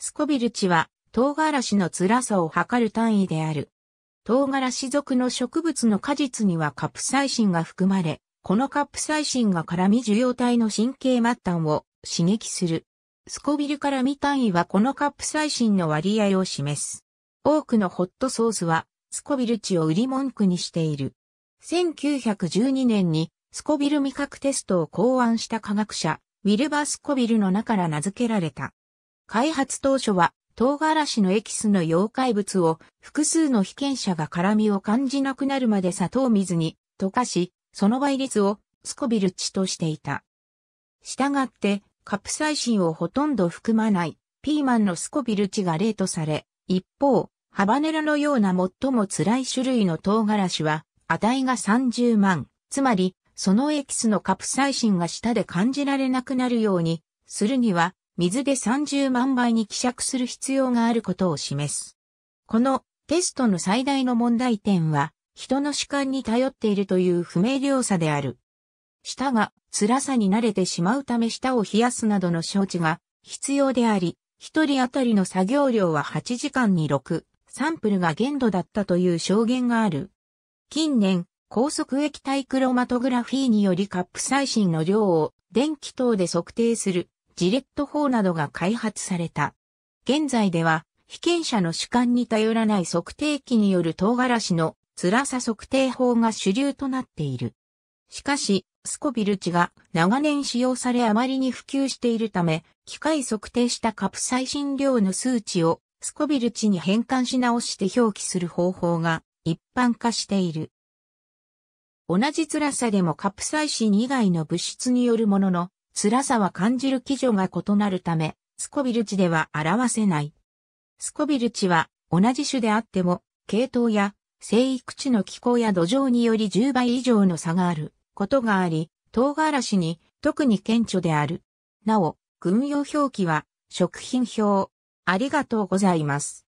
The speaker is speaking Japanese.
スコビル値は、唐辛子の辛さを測る単位である。唐辛子属の植物の果実にはカプサイシンが含まれ、このカプサイシンが絡み受容体の神経末端を刺激する。スコビル絡み単位はこのカプサイシンの割合を示す。多くのホットソースは、スコビル値を売り文句にしている。1912年にスコビル味覚テストを考案した科学者、ウィルバー・スコビルの名から名付けられた。開発当初は唐辛子のエキスの妖怪物を複数の被験者が辛味を感じなくなるまで砂糖水に溶かし、その倍率をスコビル値としていた。したがってカプサイシンをほとんど含まないピーマンのスコビル値が例とされ、一方、ハバネロのような最も辛い種類の唐辛子は値が30万、つまりそのエキスのカプサイシンが舌で感じられなくなるようにするには水で30万倍に希釈する必要があることを示す。このテストの最大の問題点は、人の主観に頼っているという不明瞭さである。舌が辛さに慣れてしまうため舌を冷やすなどの承知が必要であり、一人当たりの作業量は8時間に6、サンプルが限度だったという証言がある。近年、高速液体クロマトグラフィーによりカップ最新の量を電気等で測定するジレット法などが開発された。現在では、被験者の主観に頼らない測定器による唐辛子の辛さ測定法が主流となっている。しかし、スコビル値が長年使用されあまりに普及しているため、機械測定したカプサイシン量の数値をスコビル値に変換し直して表記する方法が一般化している。同じ辛さでもカプサイシン以外の物質によるものの辛さは感じる基準が異なるため、スコビル値では表せない。スコビル値は同じ種であっても、系統や生育地の気候や土壌により10倍以上の差があることがあり、唐辛子に特に顕著である。なお、軍用表記は食品表。ありがとうございます。